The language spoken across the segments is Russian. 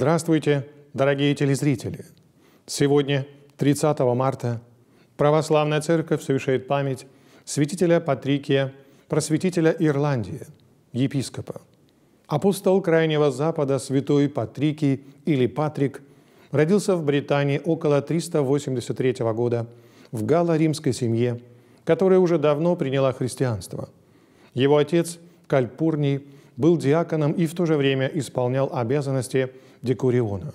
Здравствуйте, дорогие телезрители! Сегодня, 30 марта, Православная Церковь совершает память святителя Патрикия, просветителя Ирландии, епископа. Апостол Крайнего Запада святой Патрикий или Патрик родился в Британии около 383 года в гало-римской семье, которая уже давно приняла христианство. Его отец, Кальпурний, был диаконом и в то же время исполнял обязанности – Декуриона.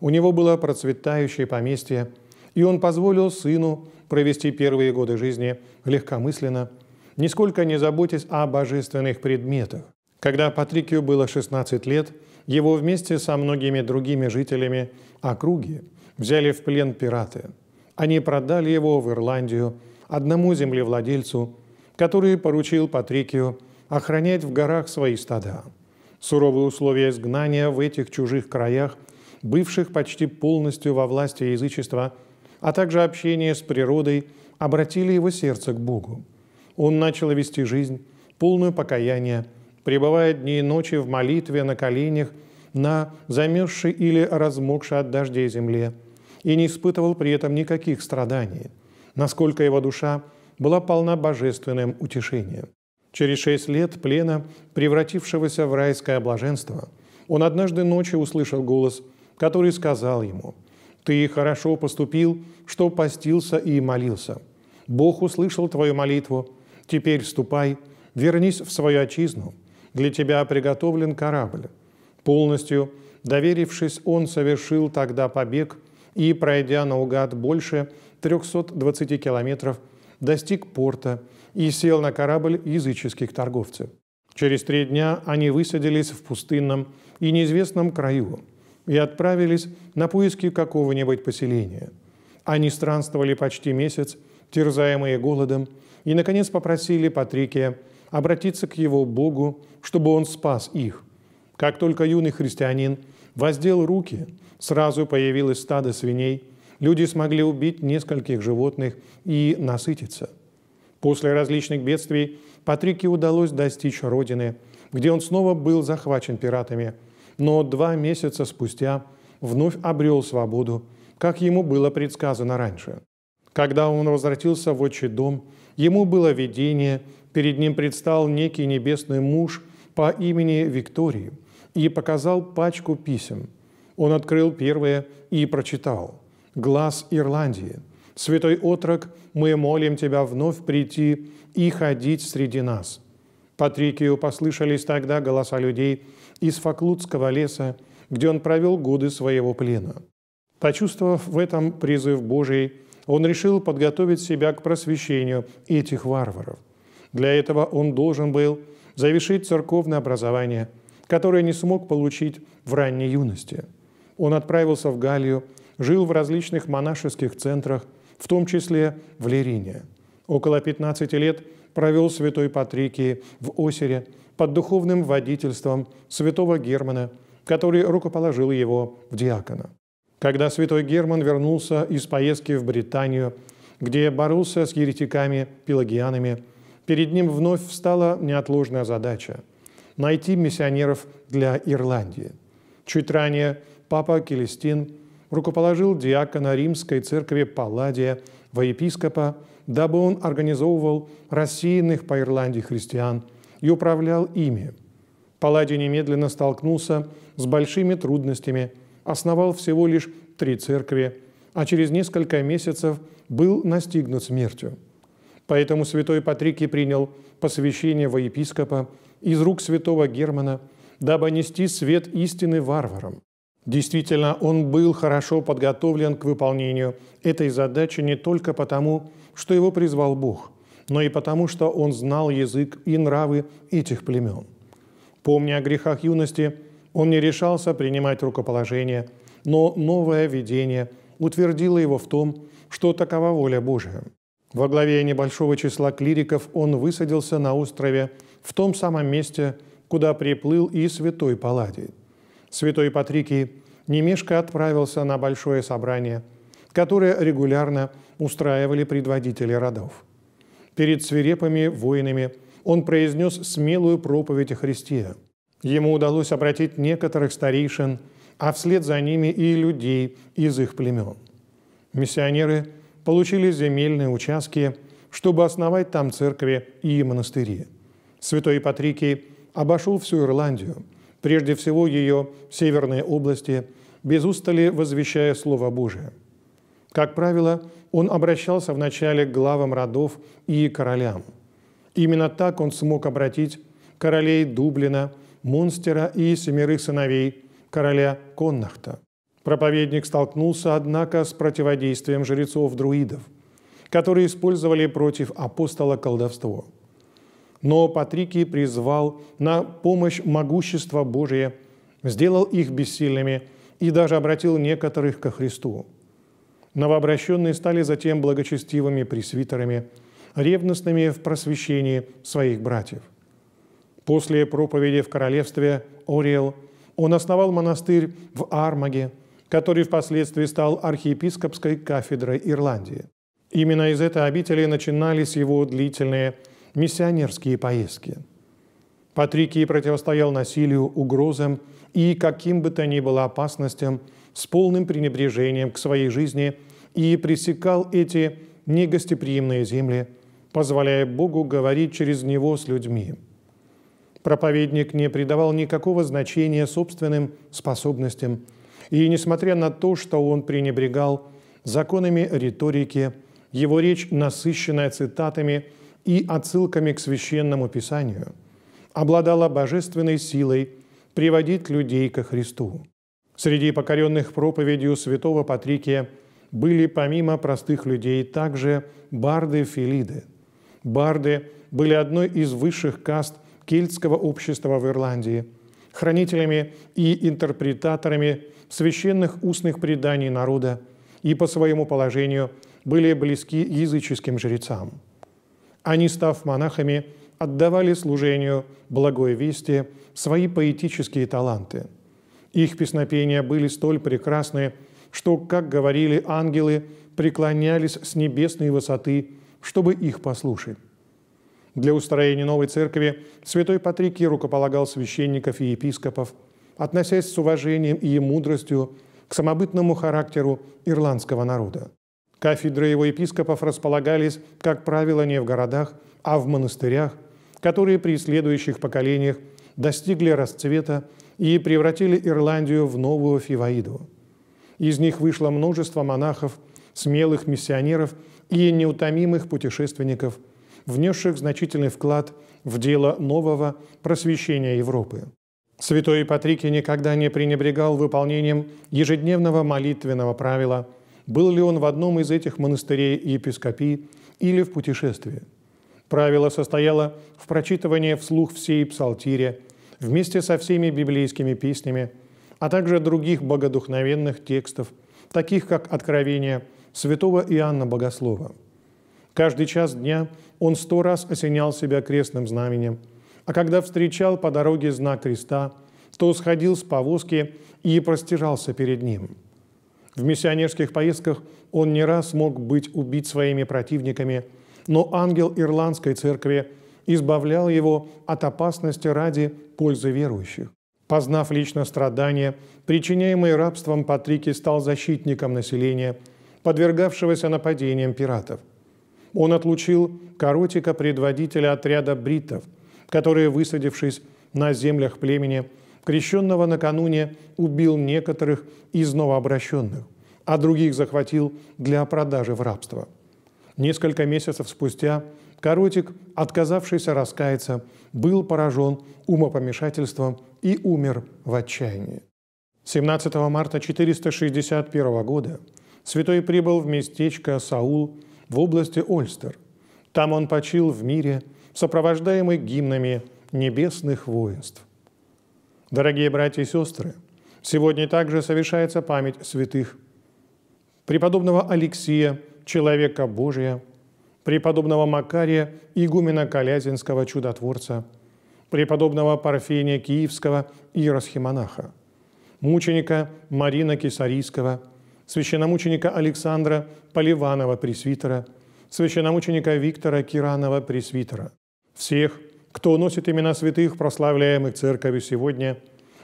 У него было процветающее поместье, и он позволил сыну провести первые годы жизни легкомысленно, нисколько не заботясь о божественных предметах. Когда Патрикию было 16 лет, его вместе со многими другими жителями округи взяли в плен пираты. Они продали его в Ирландию одному землевладельцу, который поручил Патрикию охранять в горах свои стада – суровые условия изгнания в этих чужих краях, бывших почти полностью во власти язычества, а также общение с природой, обратили его сердце к Богу. Он начал вести жизнь, полную покаяния, пребывая дни и ночи в молитве на коленях на замерзшей или размокшей от дождей земле, и не испытывал при этом никаких страданий, насколько его душа была полна божественным утешением через шесть лет плена, превратившегося в райское блаженство, он однажды ночью услышал голос, который сказал ему, «Ты хорошо поступил, что постился и молился. Бог услышал твою молитву. Теперь вступай, вернись в свою отчизну. Для тебя приготовлен корабль». Полностью доверившись, он совершил тогда побег и, пройдя наугад больше 320 километров, достиг порта, и сел на корабль языческих торговцев. Через три дня они высадились в пустынном и неизвестном краю и отправились на поиски какого-нибудь поселения. Они странствовали почти месяц, терзаемые голодом, и, наконец, попросили Патрикия обратиться к его Богу, чтобы он спас их. Как только юный христианин воздел руки, сразу появилось стадо свиней, люди смогли убить нескольких животных и насытиться – После различных бедствий Патрике удалось достичь родины, где он снова был захвачен пиратами. Но два месяца спустя вновь обрел свободу, как ему было предсказано раньше. Когда он возвратился в отчий дом, ему было видение, перед ним предстал некий небесный муж по имени Виктории и показал пачку писем. Он открыл первое и прочитал «Глаз Ирландии», Святой отрок, мы молим Тебя вновь прийти и ходить среди нас». Патрикию послышались тогда голоса людей из Факлудского леса, где он провел годы своего плена. Почувствовав в этом призыв Божий, он решил подготовить себя к просвещению этих варваров. Для этого он должен был завершить церковное образование, которое не смог получить в ранней юности. Он отправился в Галию, жил в различных монашеских центрах в том числе в Лирине. Около 15 лет провел святой Патрикий в Осере под духовным водительством святого Германа, который рукоположил его в диакона. Когда святой Герман вернулся из поездки в Британию, где боролся с еретиками пелагианами, перед ним вновь встала неотложная задача – найти миссионеров для Ирландии. Чуть ранее папа Келестин – рукоположил диакона Римской церкви Палладия во епископа, дабы он организовывал рассеянных по Ирландии христиан и управлял ими. Палладий немедленно столкнулся с большими трудностями, основал всего лишь три церкви, а через несколько месяцев был настигнут смертью. Поэтому святой Патрикий принял посвящение во епископа из рук святого Германа, дабы нести свет истины варварам. Действительно, он был хорошо подготовлен к выполнению этой задачи не только потому, что его призвал Бог, но и потому, что он знал язык и нравы этих племен. Помня о грехах юности, он не решался принимать рукоположение, но новое видение утвердило его в том, что такова воля Божия. Во главе небольшого числа клириков он высадился на острове в том самом месте, куда приплыл и святой Палладий – святой Патрикий, Немешко отправился на большое собрание, которое регулярно устраивали предводители родов. Перед свирепыми воинами он произнес смелую проповедь о Христе. Ему удалось обратить некоторых старейшин, а вслед за ними и людей из их племен. Миссионеры получили земельные участки, чтобы основать там церкви и монастыри. Святой Патрикий обошел всю Ирландию – прежде всего ее северные области, без устали возвещая Слово Божие. Как правило, он обращался вначале к главам родов и королям. Именно так он смог обратить королей Дублина, Монстера и семерых сыновей короля Коннахта. Проповедник столкнулся, однако, с противодействием жрецов-друидов, которые использовали против апостола колдовство – но Патрикий призвал на помощь могущество Божие, сделал их бессильными и даже обратил некоторых ко Христу. Новообращенные стали затем благочестивыми пресвитерами, ревностными в просвещении своих братьев. После проповеди в королевстве Ориел он основал монастырь в Армаге, который впоследствии стал архиепископской кафедрой Ирландии. Именно из этой обители начинались его длительные миссионерские поездки. Патрикий противостоял насилию, угрозам и каким бы то ни было опасностям с полным пренебрежением к своей жизни и пресекал эти негостеприимные земли, позволяя Богу говорить через него с людьми. Проповедник не придавал никакого значения собственным способностям, и, несмотря на то, что он пренебрегал законами риторики, его речь, насыщенная цитатами – и отсылками к священному писанию, обладала божественной силой приводить людей ко Христу. Среди покоренных проповедью святого Патрикия были помимо простых людей также барды-филиды. Барды были одной из высших каст кельтского общества в Ирландии, хранителями и интерпретаторами священных устных преданий народа и по своему положению были близки языческим жрецам – они, став монахами, отдавали служению благой вести свои поэтические таланты. Их песнопения были столь прекрасны, что, как говорили ангелы, преклонялись с небесной высоты, чтобы их послушать. Для устроения новой церкви святой Патрикий рукополагал священников и епископов, относясь с уважением и мудростью к самобытному характеру ирландского народа. Кафедры его епископов располагались, как правило, не в городах, а в монастырях, которые при следующих поколениях достигли расцвета и превратили Ирландию в новую Фиваиду. Из них вышло множество монахов, смелых миссионеров и неутомимых путешественников, внесших значительный вклад в дело нового просвещения Европы. Святой Патрикий никогда не пренебрегал выполнением ежедневного молитвенного правила – был ли он в одном из этих монастырей и епископий или в путешествии? Правило состояло в прочитывании вслух всей псалтири вместе со всеми библейскими песнями, а также других богодухновенных текстов, таких как «Откровение», святого Иоанна Богослова. Каждый час дня он сто раз осенял себя крестным знаменем, а когда встречал по дороге знак креста, то сходил с повозки и простирался перед ним – в миссионерских поездках он не раз мог быть убит своими противниками, но ангел Ирландской церкви избавлял его от опасности ради пользы верующих. Познав лично страдания, причиняемые рабством, Патрике стал защитником населения, подвергавшегося нападениям пиратов. Он отлучил коротика предводителя отряда бритов, которые, высадившись на землях племени, Крещенного накануне убил некоторых из новообращенных, а других захватил для продажи в рабство. Несколько месяцев спустя Коротик, отказавшийся раскаяться, был поражен умопомешательством и умер в отчаянии. 17 марта 461 года святой прибыл в местечко Саул в области Ольстер. Там он почил в мире, сопровождаемый гимнами небесных воинств – Дорогие братья и сестры, сегодня также совершается память святых. Преподобного Алексия, человека Божия, преподобного Макария, игумена Калязинского чудотворца, преподобного Парфения Киевского иеросхимонаха, мученика Марина Кисарийского, священномученика Александра Поливанова пресвитера, священномученика Виктора Киранова пресвитера, всех кто носит имена святых, прославляемых Церковью сегодня,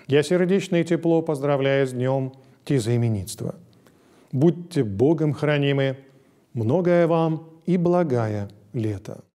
я сердечно и тепло поздравляю с днем тезаименитства. Будьте Богом хранимы, многое вам и благая лето.